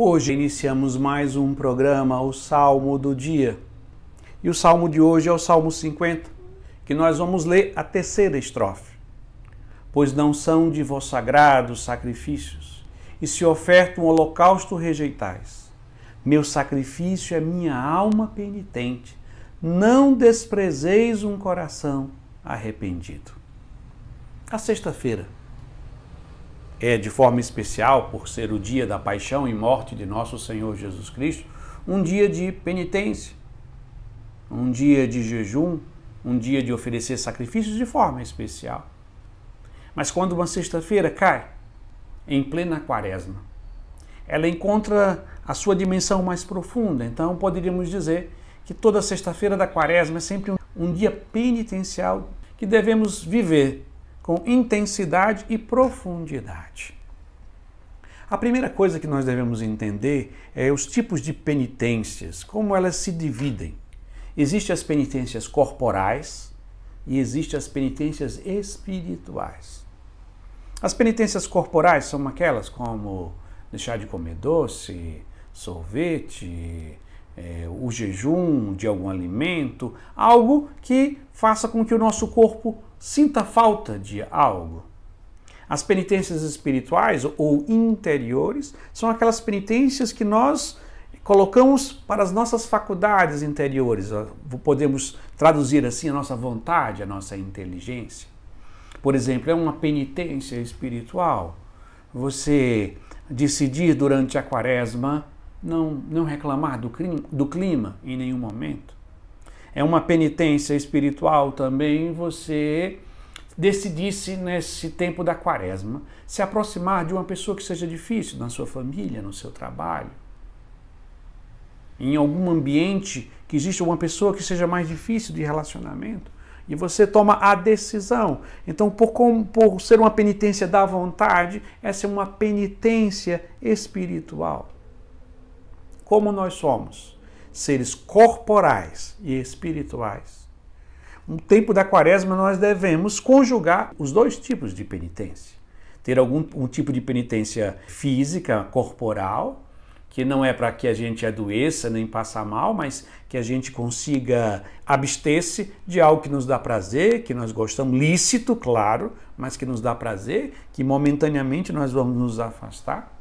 Hoje iniciamos mais um programa, o Salmo do Dia. E o salmo de hoje é o Salmo 50, que nós vamos ler a terceira estrofe. Pois não são de vos sagrados sacrifícios, e se oferta um holocausto rejeitais. Meu sacrifício é minha alma penitente, não desprezeis um coração arrependido. A sexta-feira é, de forma especial, por ser o dia da paixão e morte de nosso Senhor Jesus Cristo, um dia de penitência, um dia de jejum, um dia de oferecer sacrifícios de forma especial. Mas quando uma sexta-feira cai, em plena quaresma, ela encontra a sua dimensão mais profunda. Então poderíamos dizer que toda sexta-feira da quaresma é sempre um dia penitencial que devemos viver com intensidade e profundidade. A primeira coisa que nós devemos entender é os tipos de penitências, como elas se dividem. Existem as penitências corporais e existem as penitências espirituais. As penitências corporais são aquelas como deixar de comer doce, sorvete, é, o jejum de algum alimento, algo que faça com que o nosso corpo sinta falta de algo. As penitências espirituais ou interiores são aquelas penitências que nós colocamos para as nossas faculdades interiores, ah, podemos traduzir assim a nossa vontade, a nossa inteligência. Por exemplo, é uma penitência espiritual. Você decidir durante a quaresma não, não reclamar do clima, do clima em nenhum momento é uma penitência espiritual também você decidisse nesse né, tempo da quaresma se aproximar de uma pessoa que seja difícil na sua família, no seu trabalho, em algum ambiente que exista uma pessoa que seja mais difícil de relacionamento e você toma a decisão. Então, por, como, por ser uma penitência da vontade, essa é uma penitência espiritual. Como nós somos? seres corporais e espirituais. No tempo da quaresma, nós devemos conjugar os dois tipos de penitência. Ter algum um tipo de penitência física, corporal, que não é para que a gente adoeça nem passar mal, mas que a gente consiga abster-se de algo que nos dá prazer, que nós gostamos, lícito, claro, mas que nos dá prazer, que momentaneamente nós vamos nos afastar.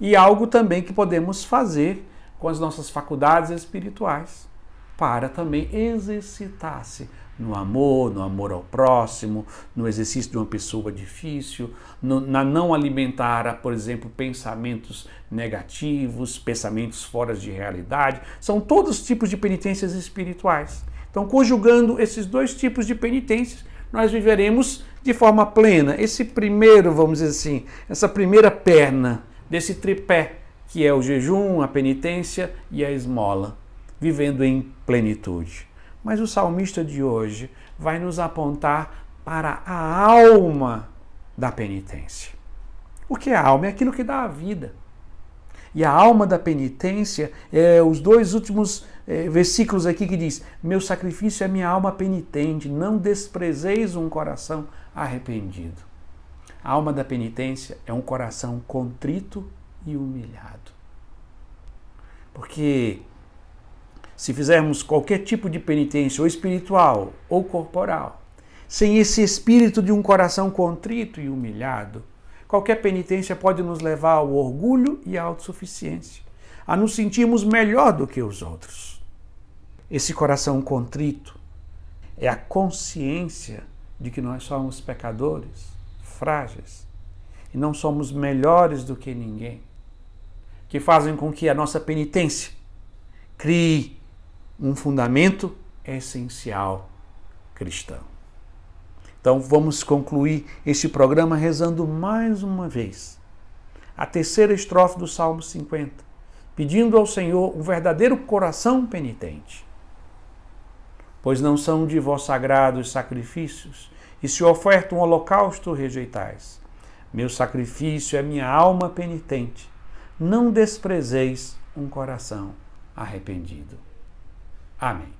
E algo também que podemos fazer com as nossas faculdades espirituais, para também exercitar-se no amor, no amor ao próximo, no exercício de uma pessoa difícil, no, na não alimentar, por exemplo, pensamentos negativos, pensamentos fora de realidade. São todos tipos de penitências espirituais. Então, conjugando esses dois tipos de penitências, nós viveremos de forma plena. Esse primeiro, vamos dizer assim, essa primeira perna desse tripé que é o jejum, a penitência e a esmola, vivendo em plenitude. Mas o salmista de hoje vai nos apontar para a alma da penitência. O que é a alma? É aquilo que dá a vida. E a alma da penitência é os dois últimos é, versículos aqui que diz: Meu sacrifício é minha alma penitente, não desprezeis um coração arrependido. A alma da penitência é um coração contrito e humilhado. Porque se fizermos qualquer tipo de penitência, ou espiritual ou corporal, sem esse espírito de um coração contrito e humilhado, qualquer penitência pode nos levar ao orgulho e à autossuficiência, a nos sentirmos melhor do que os outros. Esse coração contrito é a consciência de que nós somos pecadores, frágeis, e não somos melhores do que ninguém que fazem com que a nossa penitência crie um fundamento essencial cristão. Então vamos concluir este programa rezando mais uma vez a terceira estrofe do Salmo 50, pedindo ao Senhor um verdadeiro coração penitente. Pois não são de vós sagrados sacrifícios, e se oferta um holocausto rejeitais. Meu sacrifício é minha alma penitente não desprezeis um coração arrependido. Amém.